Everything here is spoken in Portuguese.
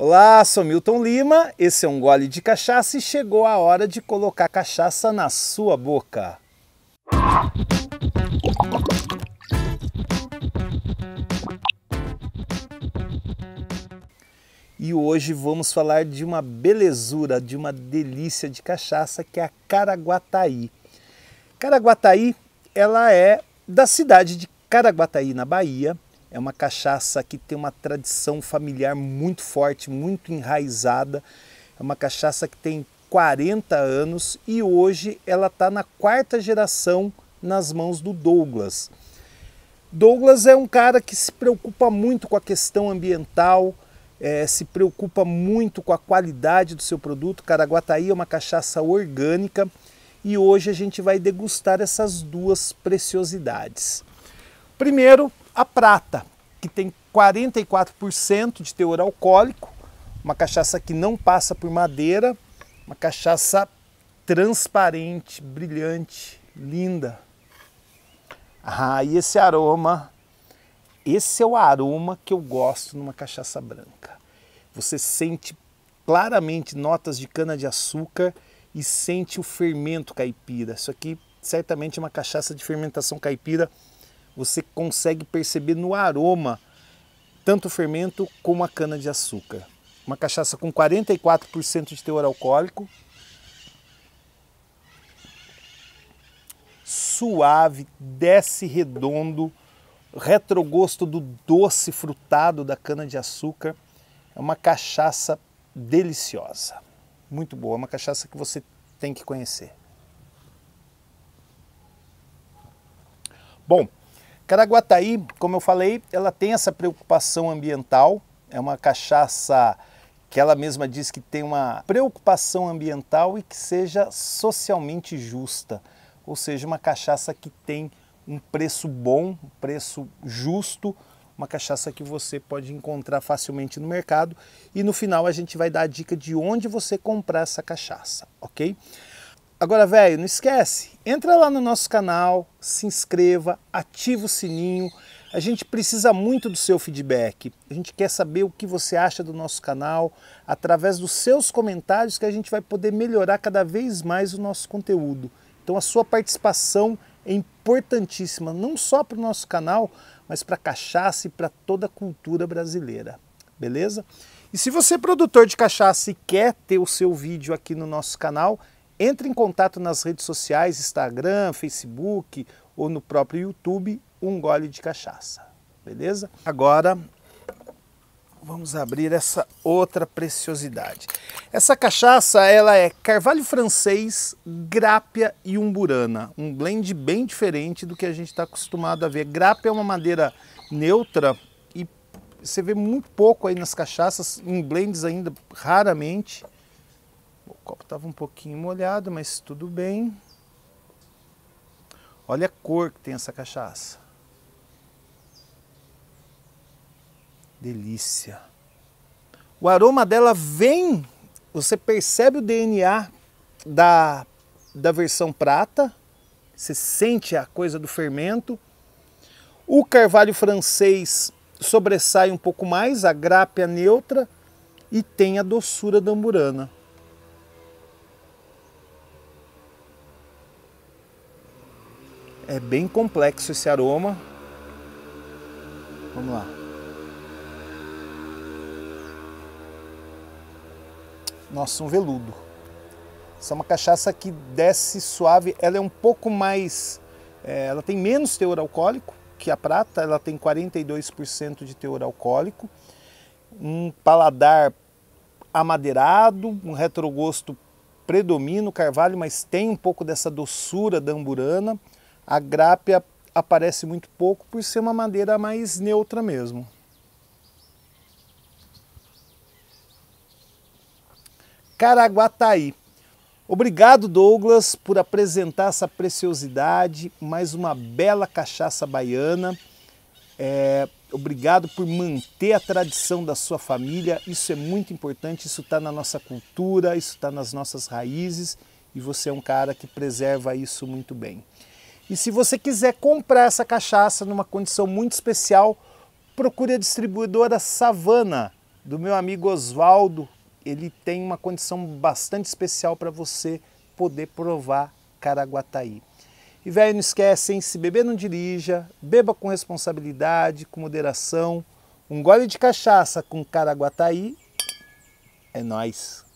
Olá, sou Milton Lima, esse é um gole de cachaça e chegou a hora de colocar cachaça na sua boca. E hoje vamos falar de uma belezura, de uma delícia de cachaça que é a Caraguataí. Caraguataí, ela é da cidade de Caraguataí, na Bahia, é uma cachaça que tem uma tradição familiar muito forte, muito enraizada. É uma cachaça que tem 40 anos e hoje ela está na quarta geração nas mãos do Douglas. Douglas é um cara que se preocupa muito com a questão ambiental, é, se preocupa muito com a qualidade do seu produto. Caraguataí é uma cachaça orgânica e hoje a gente vai degustar essas duas preciosidades. Primeiro, a prata, que tem 44% de teor alcoólico, uma cachaça que não passa por madeira, uma cachaça transparente, brilhante, linda. Ah, e esse aroma, esse é o aroma que eu gosto numa cachaça branca. Você sente claramente notas de cana-de-açúcar e sente o fermento caipira. Isso aqui certamente é uma cachaça de fermentação caipira você consegue perceber no aroma tanto o fermento como a cana de açúcar. Uma cachaça com 44% de teor alcoólico. Suave, desce redondo, retrogosto do doce frutado da cana de açúcar. É uma cachaça deliciosa, muito boa, uma cachaça que você tem que conhecer. Bom, Caraguataí, como eu falei, ela tem essa preocupação ambiental, é uma cachaça que ela mesma diz que tem uma preocupação ambiental e que seja socialmente justa, ou seja, uma cachaça que tem um preço bom, um preço justo, uma cachaça que você pode encontrar facilmente no mercado e no final a gente vai dar a dica de onde você comprar essa cachaça, ok? Agora, velho, não esquece, entra lá no nosso canal, se inscreva, ativa o sininho. A gente precisa muito do seu feedback. A gente quer saber o que você acha do nosso canal, através dos seus comentários que a gente vai poder melhorar cada vez mais o nosso conteúdo. Então a sua participação é importantíssima, não só para o nosso canal, mas para a cachaça e para toda a cultura brasileira. Beleza? E se você é produtor de cachaça e quer ter o seu vídeo aqui no nosso canal, entre em contato nas redes sociais, Instagram, Facebook ou no próprio YouTube, um gole de cachaça. Beleza? Agora vamos abrir essa outra preciosidade. Essa cachaça ela é carvalho francês, grápia e umburana, um blend bem diferente do que a gente está acostumado a ver. Grápia é uma madeira neutra e você vê muito pouco aí nas cachaças, em blends ainda raramente. O copo estava um pouquinho molhado, mas tudo bem. Olha a cor que tem essa cachaça. Delícia. O aroma dela vem, você percebe o DNA da, da versão prata, você sente a coisa do fermento. O carvalho francês sobressai um pouco mais, a grapa é neutra e tem a doçura da hamburana. É bem complexo esse aroma. Vamos lá. Nossa, um veludo. Essa é uma cachaça que desce suave. Ela é um pouco mais. É, ela tem menos teor alcoólico que a prata. Ela tem 42% de teor alcoólico. Um paladar amadeirado, um retrogosto predomina o carvalho, mas tem um pouco dessa doçura da a grápia aparece muito pouco por ser uma madeira mais neutra mesmo. Caraguataí. Obrigado, Douglas, por apresentar essa preciosidade, mais uma bela cachaça baiana. É, obrigado por manter a tradição da sua família, isso é muito importante, isso está na nossa cultura, isso está nas nossas raízes e você é um cara que preserva isso muito bem. E se você quiser comprar essa cachaça numa condição muito especial, procure a distribuidora Savana, do meu amigo Oswaldo. Ele tem uma condição bastante especial para você poder provar Caraguataí. E velho, não esquece, hein? se beber não dirija, beba com responsabilidade, com moderação. Um gole de cachaça com Caraguataí é nós.